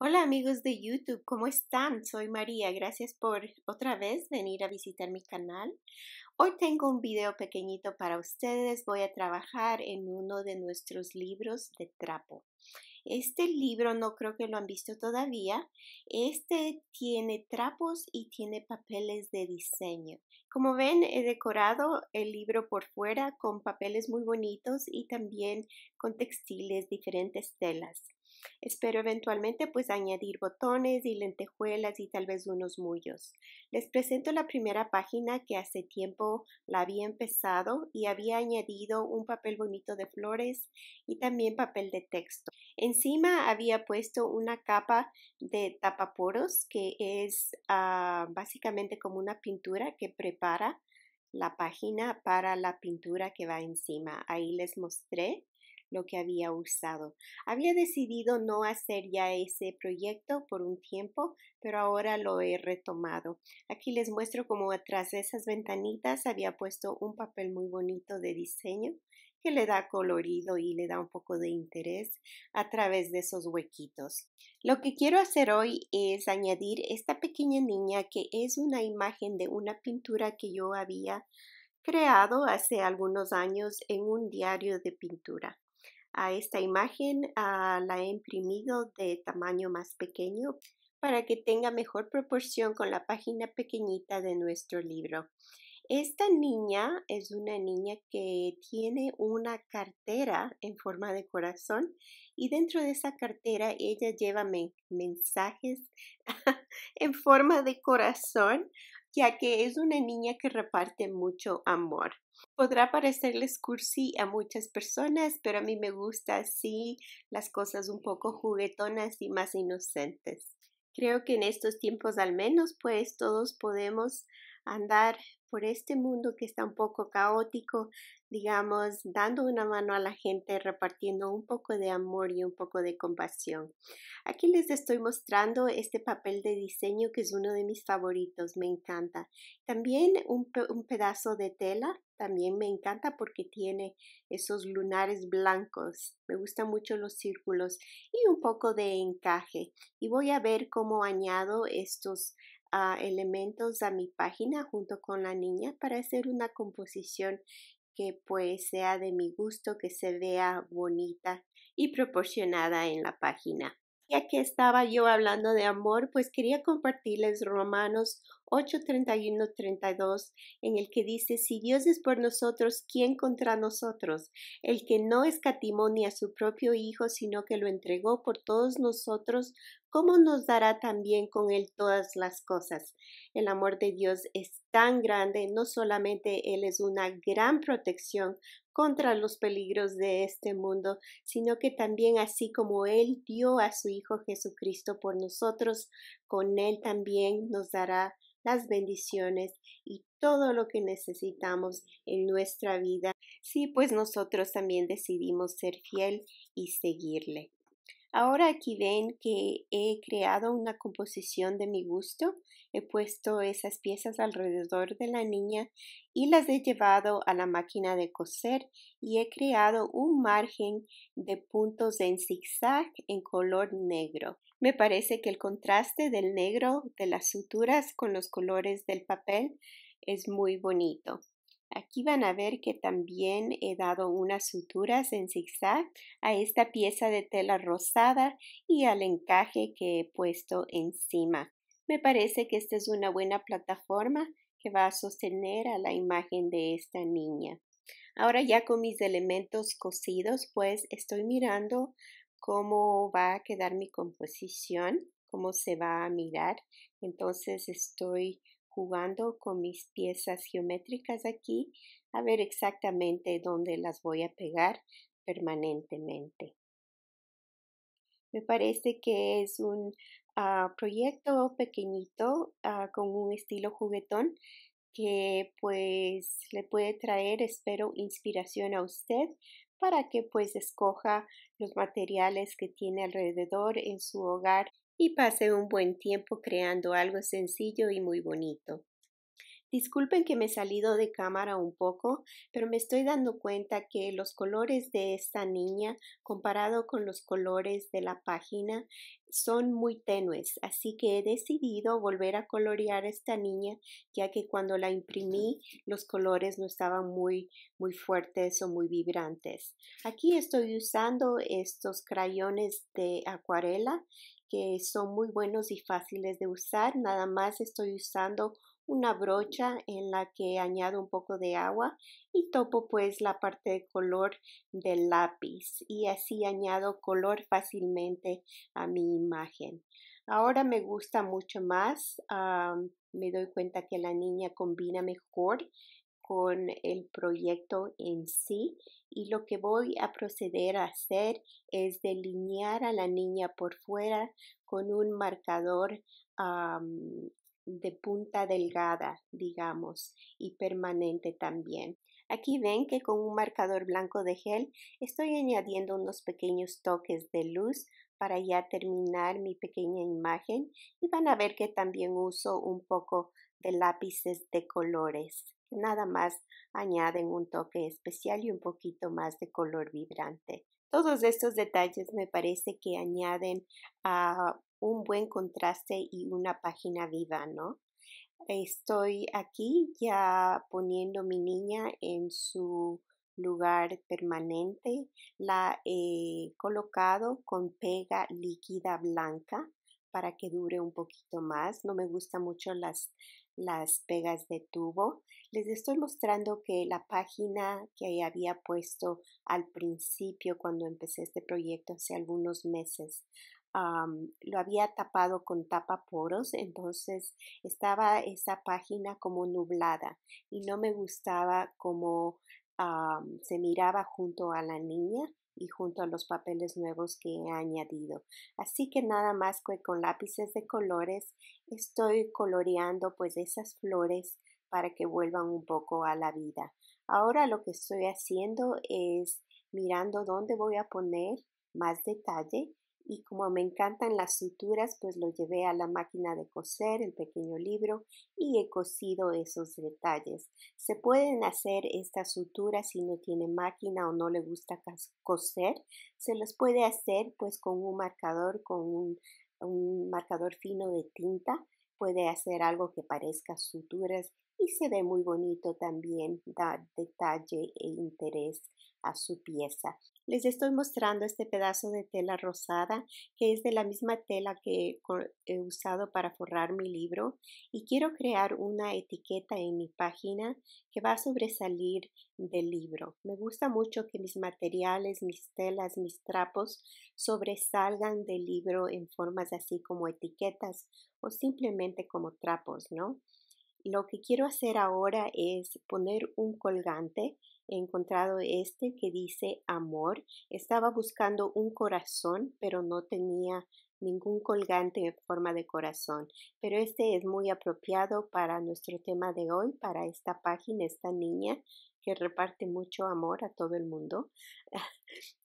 Hola amigos de YouTube, ¿cómo están? Soy María, gracias por otra vez venir a visitar mi canal. Hoy tengo un video pequeñito para ustedes, voy a trabajar en uno de nuestros libros de trapo. Este libro no creo que lo han visto todavía, este tiene trapos y tiene papeles de diseño. Como ven, he decorado el libro por fuera con papeles muy bonitos y también con textiles, diferentes telas. Espero eventualmente pues añadir botones y lentejuelas y tal vez unos mullos. Les presento la primera página que hace tiempo la había empezado y había añadido un papel bonito de flores y también papel de texto. Encima había puesto una capa de tapaporos que es ah, básicamente como una pintura que prepara la página para la pintura que va encima. Ahí les mostré lo que había usado. Había decidido no hacer ya ese proyecto por un tiempo, pero ahora lo he retomado. Aquí les muestro cómo atrás de esas ventanitas había puesto un papel muy bonito de diseño que le da colorido y le da un poco de interés a través de esos huequitos. Lo que quiero hacer hoy es añadir esta pequeña niña que es una imagen de una pintura que yo había creado hace algunos años en un diario de pintura a esta imagen, ah, la he imprimido de tamaño más pequeño para que tenga mejor proporción con la página pequeñita de nuestro libro. Esta niña es una niña que tiene una cartera en forma de corazón y dentro de esa cartera ella lleva mensajes en forma de corazón ya que es una niña que reparte mucho amor. Podrá parecerles cursi a muchas personas, pero a mí me gusta así las cosas un poco juguetonas y más inocentes. Creo que en estos tiempos al menos, pues todos podemos andar por este mundo que está un poco caótico, digamos, dando una mano a la gente, repartiendo un poco de amor y un poco de compasión. Aquí les estoy mostrando este papel de diseño que es uno de mis favoritos, me encanta. También un, pedazo de tela, también me encanta porque tiene esos lunares blancos. Me gustan mucho los círculos y un poco de encaje. Y voy a ver cómo añado estos ah, elementos a mi página junto con la niña para hacer una composición que pues sea de mi gusto, que se vea bonita y proporcionada en la página. y aquí estaba yo hablando de amor, pues quería compartirles Romanos 8:31-32, en el que dice, si Dios es por nosotros, ¿quién contra nosotros? El que no escatimó ni a su propio Hijo, sino que lo entregó por todos nosotros, ¿cómo nos dará también con Él todas las cosas? El amor de Dios es tan grande, no solamente Él es una gran protección contra los peligros de este mundo, sino que también así como Él dio a su Hijo Jesucristo por nosotros, con Él también nos dará las bendiciones y todo lo que necesitamos en nuestra vida, sí, pues nosotros también decidimos ser fiel y seguirle. Ahora aquí ven que he creado una composición de mi gusto. He puesto esas piezas alrededor de la niña y las he llevado a la máquina de coser y he creado un margen de puntos en zigzag en color negro. Me parece que el contraste del negro de las suturas con los colores del papel es muy bonito. Aquí van a ver que también he dado unas suturas en zigzag a esta pieza de tela rosada y al encaje que he puesto encima. Me parece que esta es una buena plataforma que va a sostener a la imagen de esta niña. Ahora ya con mis elementos cosidos, pues estoy mirando cómo va a quedar mi composición, cómo se va a mirar. Entonces estoy jugando con mis piezas geométricas aquí a ver exactamente dónde las voy a pegar permanentemente. Me parece que es un ah, proyecto pequeñito ah, con un estilo juguetón que pues le puede traer, espero, inspiración a usted para que pues escoja los materiales que tiene alrededor en su hogar y pasé un buen tiempo creando algo sencillo y muy bonito. Disculpen que me he salido de cámara un poco, pero me estoy dando cuenta que los colores de esta niña comparado con los colores de la página son muy tenues, así que he decidido volver a colorear esta niña, ya que cuando la imprimí los colores no estaban muy muy fuertes o muy vibrantes. Aquí estoy usando estos crayones de acuarela que son muy buenos y fáciles de usar. Nada más estoy usando una brocha en la que añado un poco de agua y topo pues la parte de color del lápiz y así añado color fácilmente a mi imagen. Ahora me gusta mucho más, me doy cuenta que la niña combina mejor con el proyecto en sí y lo que voy a proceder a hacer es delinear a la niña por fuera con un marcador de punta delgada, digamos, y permanente también. Aquí ven que con un marcador blanco de gel estoy añadiendo unos pequeños toques de luz para ya terminar mi pequeña imagen y van a ver que también uso un poco de lápices de colores. Nada más añaden un toque especial y un poquito más de color vibrante. Todos estos detalles me parece que añaden a un buen contraste y una página viva, ¿no? Estoy aquí ya poniendo mi niña en su lugar permanente. La he colocado con pega líquida blanca para que dure un poquito más. No me gusta mucho las, las pegas de tubo. Les estoy mostrando que la página que había puesto al principio cuando empecé este proyecto hace algunos meses. lo había tapado con tapa poros entonces estaba esa página como nublada y no me gustaba como se miraba junto a la niña y junto a los papeles nuevos que he añadido. Así que nada más que con lápices de colores estoy coloreando pues esas flores para que vuelvan un poco a la vida. Ahora lo que estoy haciendo es mirando dónde voy a poner más detalle y como me encantan las suturas, pues lo llevé a la máquina de coser, el pequeño libro, y he cosido esos detalles. Se pueden hacer estas suturas si no tiene máquina o no le gusta coser. Se los puede hacer pues con un marcador, con un, un marcador fino de tinta. Puede hacer algo que parezca suturas y se ve muy bonito también, da detalle e interés a su pieza. Les estoy mostrando este pedazo de tela rosada que es de la misma tela que he usado para forrar mi libro y quiero crear una etiqueta en mi página que va a sobresalir del libro. Me gusta mucho que mis materiales, mis telas, mis trapos sobresalgan del libro en formas así como etiquetas o simplemente como trapos, ¿no? Lo que quiero hacer ahora es poner un colgante. He encontrado este que dice amor. Estaba buscando un corazón, pero no tenía ningún colgante en forma de corazón. Pero este es muy apropiado para nuestro tema de hoy, para esta página, esta niña que reparte mucho amor a todo el mundo.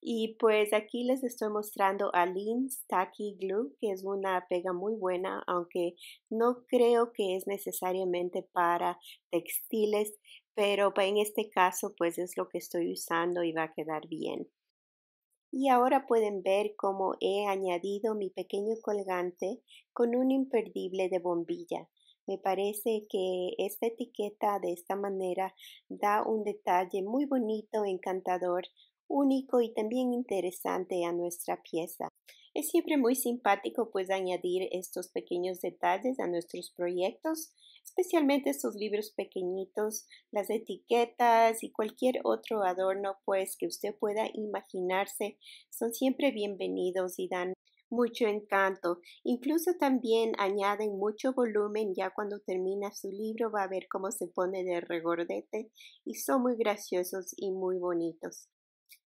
y pues aquí les estoy mostrando a Lean Tacky Glue, que es una pega muy buena, aunque no creo que es necesariamente para textiles, pero en este caso pues es lo que estoy usando y va a quedar bien. Y ahora pueden ver cómo he añadido mi pequeño colgante con un imperdible de bombilla. Me parece que esta etiqueta de esta manera da un detalle muy bonito, encantador, único y también interesante a nuestra pieza. Es siempre muy simpático pues añadir estos pequeños detalles a nuestros proyectos, especialmente estos libros pequeñitos, las etiquetas y cualquier otro adorno pues que usted pueda imaginarse son siempre bienvenidos y dan mucho encanto. Incluso también añaden mucho volumen ya cuando termina su libro va a ver cómo se pone de regordete y son muy graciosos y muy bonitos.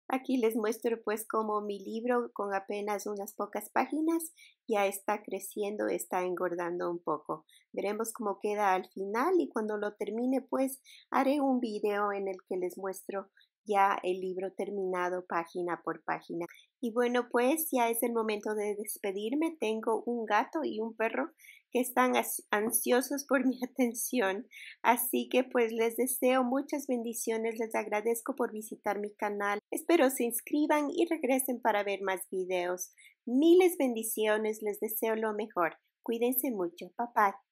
Aquí les muestro pues cómo mi libro con apenas unas pocas páginas ya está creciendo, está engordando un poco. Veremos cómo queda al final y cuando lo termine pues haré un video en el que les muestro ya el libro terminado página por página. Y bueno, pues ya es el momento de despedirme. Tengo un gato y un perro que están ansiosos por mi atención. Así que pues les deseo muchas bendiciones, les agradezco por visitar mi canal. Espero se inscriban y regresen para ver más videos. Miles bendiciones, les deseo lo mejor. Cuídense mucho, papá.